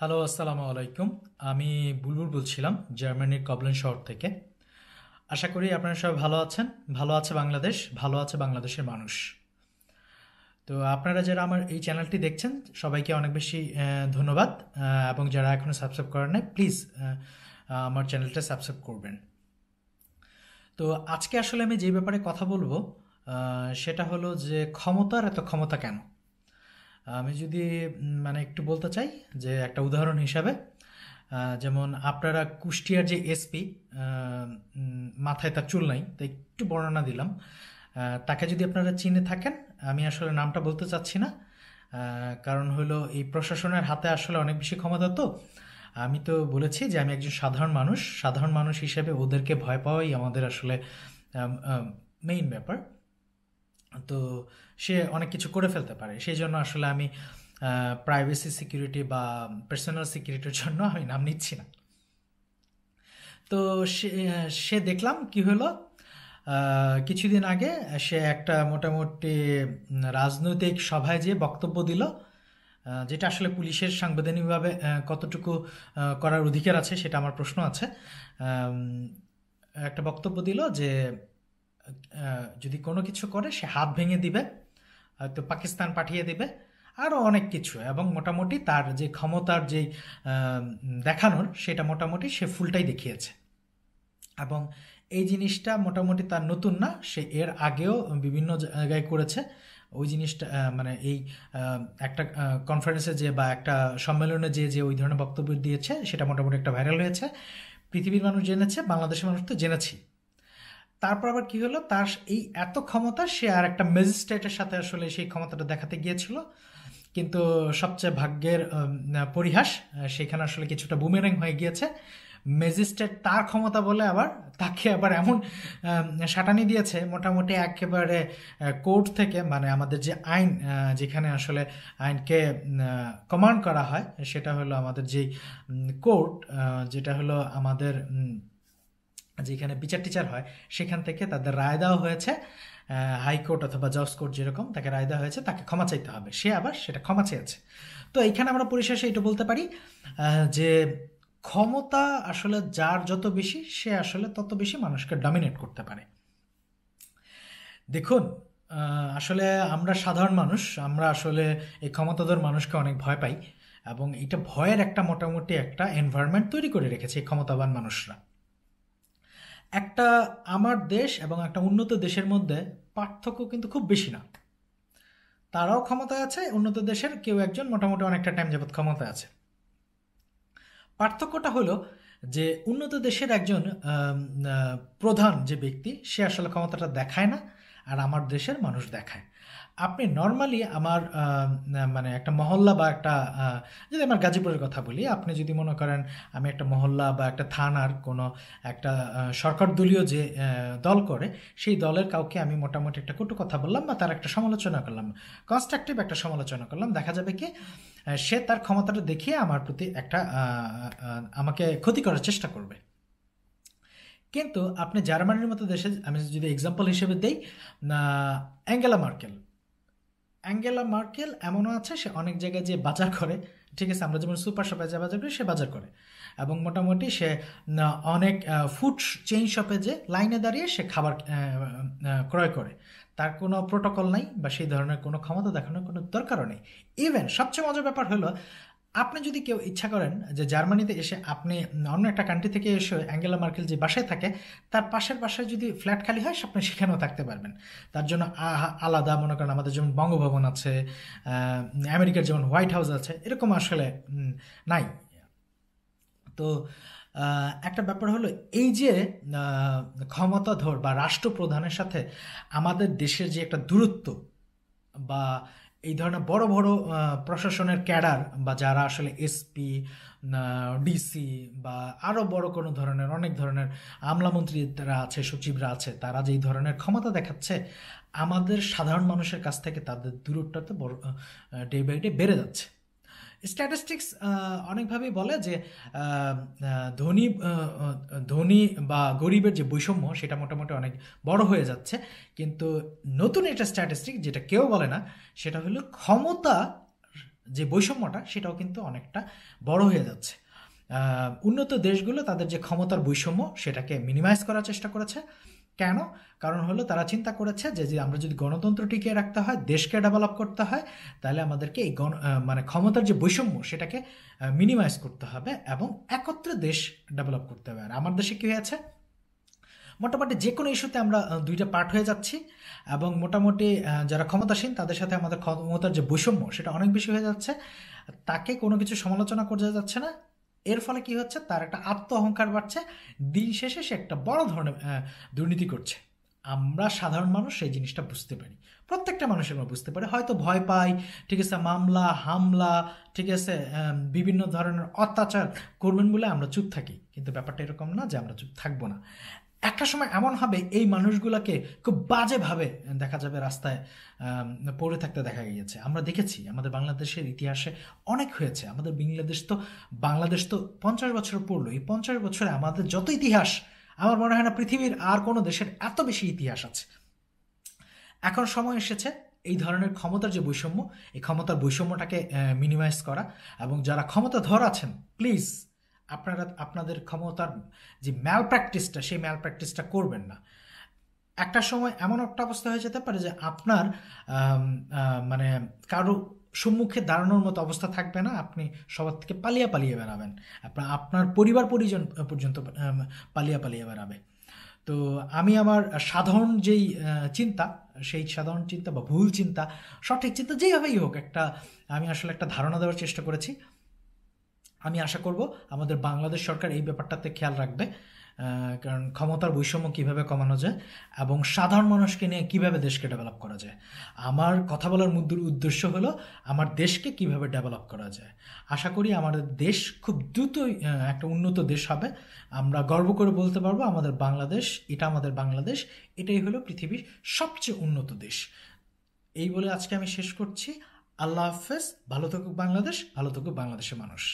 hello আসসালামু আলাইকুম আমি বুলবুল বলছিলাম জার্মানির কবলেন শহর থেকে আশা করি আপনারা সবাই ভালো আছেন ভালো আছে বাংলাদেশ ভালো আছে বাংলাদেশের মানুষ তো আপনারা যারা আমার এই চ্যানেলটি দেখছেন সবাইকে অনেক বেশি ধন্যবাদ এবং যারা এখনও সাবস্ক্রাইব করেন নাই প্লিজ আমার চ্যানেলটা সাবস্ক্রাইব করবেন তো আজকে আসলে আমি যে ব্যাপারে কথা বলবো সেটা হলো যে ক্ষমতার এত ক্ষমতা কেন আমি যদি মানে একটু বলতে চাই যে একটা উদাহরণ হিসাবে যেমন আপনারা কুষ্টিয়ার যে এসপি মাথায় তার চুল নাই তা একটু বর্ণনা দিলাম তাকে যদি আপনারা চিনে থাকেন আমি আসলে নামটা বলতে চাচ্ছি না কারণ হলো এই প্রশাসনের হাতে আসলে অনেক বেশি ক্ষমতা তো আমি তো বলেছি যে আমি একজন সাধারণ মানুষ সাধারণ মানুষ হিসেবে ওদেরকে ভয় পাওয়াই আমাদের আসলে মেইন ব্যাপার তো সে অনেক কিছু করে ফেলতে পারে সেই জন্য আসলে আমি প্রাইভেসি সিকিউরিটি বা পার্সোনাল সিকিউরিটির জন্য আমি নাম নিচ্ছি না তো সে সে দেখলাম কি হলো কিছুদিন আগে সে একটা মোটামুটি রাজনৈতিক সভায় যে বক্তব্য দিল যেটা আসলে পুলিশের সাংবিধানিকভাবে কতটুকু করার অধিকার আছে সেটা আমার প্রশ্ন আছে একটা বক্তব্য দিল যে যদি কোনো কিছু করে সে হাত ভেঙে দিবে হয়তো পাকিস্তান পাঠিয়ে দিবে আরও অনেক কিছু এবং মোটামুটি তার যে ক্ষমতার যে দেখানোর সেটা মোটামুটি সে ফুলটাই দেখিয়েছে এবং এই জিনিসটা মোটামুটি তার নতুন না সে এর আগেও বিভিন্ন জায়গায় করেছে ওই জিনিসটা মানে এই একটা কনফারেন্সে যে বা একটা সম্মেলনে যে যে ওই ধরনের বক্তব্য দিয়েছে সেটা মোটামুটি একটা ভাইরাল হয়েছে পৃথিবীর মানুষ জেনেছে বাংলাদেশের মানুষ তো জেনেছি তারপর আবার কি হলো তার এই এত ক্ষমতা সে আর একটা ম্যাজিস্ট্রেটের সাথে আসলে সেই ক্ষমতাটা দেখাতে গিয়েছিল কিন্তু সবচেয়ে ভাগ্যের পরিহাস সেখানে আসলে কিছুটা বুমেরাং হয়ে গিয়েছে ম্যাজিস্ট্রেট তার ক্ষমতা বলে আবার তাকে আবার এমন সাটানি দিয়েছে মোটামুটি একেবারে কোর্ট থেকে মানে আমাদের যে আইন যেখানে আসলে আইনকে কমান্ড করা হয় সেটা হলো আমাদের যেই কোর্ট যেটা হলো আমাদের যেখানে বিচার টিচার হয় সেখান থেকে তাদের রায় দেওয়া হয়েছে হাইকোর্ট অথবা জজ কোর্ট যেরকম তাকে রায় দেওয়া হয়েছে তাকে ক্ষমা চাইতে হবে সে আবার সেটা ক্ষমা চেয়েছে তো এইখানে আমরা পরিশেষে এটা বলতে পারি যে ক্ষমতা আসলে যার যত বেশি সে আসলে তত বেশি মানুষকে ডমিনেট করতে পারে দেখুন আসলে আমরা সাধারণ মানুষ আমরা আসলে এই ক্ষমতাধর মানুষকে অনেক ভয় পাই এবং এটা ভয়ের একটা মোটামুটি একটা এনভায়রনমেন্ট তৈরি করে রেখেছে এই ক্ষমতাবান মানুষরা একটা আমার দেশ এবং একটা উন্নত দেশের মধ্যে পার্থক্য কিন্তু খুব বেশি না তারাও ক্ষমতায় আছে উন্নত দেশের কেউ একজন মোটামুটি অনেকটা টাইম যাবৎ ক্ষমতায় আছে পার্থক্যটা হলো যে উন্নত দেশের একজন প্রধান যে ব্যক্তি সে আসলে ক্ষমতাটা দেখায় না আর আমার দেশের মানুষ দেখায় আপনি নর্মালি আমার মানে একটা মহল্লা বা একটা যদি আমার গাজীপুরের কথা বলি আপনি যদি মনে করেন আমি একটা মহল্লা বা একটা থানার কোনো একটা সরকার দলীয় যে দল করে সেই দলের কাউকে আমি মোটামুটি একটা কটু কথা বললাম বা তার একটা সমালোচনা করলাম কনস্ট্রাকটিভ একটা সমালোচনা করলাম দেখা যাবে কি সে তার ক্ষমতাটা দেখিয়ে আমার প্রতি একটা আমাকে ক্ষতি করার চেষ্টা করবে কিন্তু আপনি জার্মানির মতো দেশে আমি যদি এক্সাম্পল হিসেবে দেই অ্যাঙ্গেলা মার্কেল অ্যাঙ্গেলা মার্কেল এমনও আছে সে অনেক জায়গায় যে বাজার করে ঠিক আছে আমরা যেমন সুপার শপে যে বাজার করি সে বাজার করে এবং মোটামুটি সে অনেক ফুড চেইন শপে যে লাইনে দাঁড়িয়ে সে খাবার ক্রয় করে তার কোনো প্রোটোকল নাই বা সেই ধরনের কোনো ক্ষমতা দেখানোর কোনো দরকারও নেই ইভেন সবচেয়ে মজার ব্যাপার হলো আপনি যদি কেউ ইচ্ছা করেন যে জার্মানিতে এসে আপনি অন্য একটা কান্ট্রি থেকে এসে অ্যাঙ্গেলা মার্কেল যে বাসায় থাকে তার পাশের বাসায় যদি ফ্ল্যাট খালি হয় আপনি সেখানেও থাকতে পারবেন তার জন্য আলাদা মনে করেন আমাদের যেমন বঙ্গভবন আছে আমেরিকার যেমন হোয়াইট হাউস আছে এরকম আসলে নাই তো একটা ব্যাপার হলো এই যে ক্ষমতাধর বা রাষ্ট্রপ্রধানের সাথে আমাদের দেশের যে একটা দূরত্ব বা এই ধরনের বড় বড় প্রশাসনের ক্যাডার বা যারা আসলে এসপি ডিসি বা আরও বড় কোনো ধরনের অনেক ধরনের আমলামন্ত্রীরা আছে সচিবরা আছে তারা যেই ধরনের ক্ষমতা দেখাচ্ছে আমাদের সাধারণ মানুষের কাছ থেকে তাদের দূরত্বটা বড় ডে বাই ডে বেড়ে যাচ্ছে স্ট্যাটিস্টিক্স অনেকভাবেই বলে যে ধনী ধনী বা গরিবের যে বৈষম্য সেটা মোটামুটি অনেক বড় হয়ে যাচ্ছে কিন্তু নতুন একটা স্ট্যাটিস্টিক যেটা কেউ বলে না সেটা হলো ক্ষমতা যে বৈষম্যটা সেটাও কিন্তু অনেকটা বড় হয়ে যাচ্ছে উন্নত দেশগুলো তাদের যে ক্ষমতার বৈষম্য সেটাকে মিনিমাইজ করার চেষ্টা করেছে কেন কারণ হলো তারা চিন্তা করেছে যে যে আমরা যদি গণতন্ত্র টিকিয়ে রাখতে হয় দেশকে ডেভেলপ করতে হয় তাহলে আমাদেরকে এই গণ মানে ক্ষমতার যে বৈষম্য সেটাকে মিনিমাইজ করতে হবে এবং একত্রে দেশ ডেভেলপ করতে হবে আর আমার দেশে কী হয়েছে মোটামুটি যে কোনো ইস্যুতে আমরা দুইটা পার্ট হয়ে যাচ্ছি এবং মোটামুটি যারা ক্ষমতাসীন তাদের সাথে আমাদের ক্ষমতার যে বৈষম্য সেটা অনেক বেশি হয়ে যাচ্ছে তাকে কোনো কিছু সমালোচনা করে যাচ্ছে না এর ফলে কি হচ্ছে তার একটা আত্ম অহংকার বাড়ছে দিন শেষে সে একটা বড় ধরনের দুর্নীতি করছে আমরা সাধারণ মানুষ সেই জিনিসটা বুঝতে পারি প্রত্যেকটা মানুষের আমরা বুঝতে পারি হয়তো ভয় পাই ঠিক আছে মামলা হামলা ঠিক আছে বিভিন্ন ধরনের অত্যাচার করবেন বলে আমরা চুপ থাকি কিন্তু ব্যাপারটা এরকম না যে আমরা চুপ থাকবো না একটা সময় এমন হবে এই মানুষগুলোকে খুব বাজেভাবে দেখা যাবে রাস্তায় পড়ে থাকতে দেখা গিয়েছে আমরা দেখেছি আমাদের বাংলাদেশের ইতিহাসে অনেক হয়েছে আমাদের বাংলাদেশ তো বাংলাদেশ তো পঞ্চাশ বছর পড়লো এই পঞ্চাশ বছরে আমাদের যত ইতিহাস আমার মনে হয় না পৃথিবীর আর কোনো দেশের এত বেশি ইতিহাস আছে এখন সময় এসেছে এই ধরনের ক্ষমতার যে বৈষম্য এই ক্ষমতার বৈষম্যটাকে মিনিমাইজ করা এবং যারা ক্ষমতা ধর আছেন প্লিজ আপনারা আপনাদের ক্ষমতার যে ম্যাল প্র্যাকটিসটা সেই ম্যাল প্র্যাকটিসটা করবেন না একটা সময় এমন একটা অবস্থা হয়ে যেতে পারে যে আপনার মানে কারো সম্মুখে দাঁড়ানোর মতো অবস্থা থাকবে না আপনি সবার থেকে পালিয়ে পালিয়ে বেড়াবেন আপনার আপনার পরিবার পরিজন পর্যন্ত পালিয়ে পালিয়ে বেড়াবে তো আমি আমার সাধারণ যেই চিন্তা সেই সাধারণ চিন্তা বা ভুল চিন্তা সঠিক চিন্তা যেইভাবেই হোক একটা আমি আসলে একটা ধারণা দেওয়ার চেষ্টা করেছি আমি আশা করব আমাদের বাংলাদেশ সরকার এই ব্যাপারটাতে খেয়াল রাখবে কারণ ক্ষমতার বৈষম্য কিভাবে কমানো যায় এবং সাধারণ মানুষকে নিয়ে কিভাবে দেশকে ডেভেলপ করা যায় আমার কথা বলার মূল উদ্দেশ্য হলো আমার দেশকে কিভাবে ডেভেলপ করা যায় আশা করি আমাদের দেশ খুব দ্রুত একটা উন্নত দেশ হবে আমরা গর্ব করে বলতে পারবো আমাদের বাংলাদেশ এটা আমাদের বাংলাদেশ এটাই হলো পৃথিবীর সবচেয়ে উন্নত দেশ এই বলে আজকে আমি শেষ করছি আল্লাহ হাফেজ ভালো থাকুক বাংলাদেশ ভালো থাকুক বাংলাদেশের মানুষ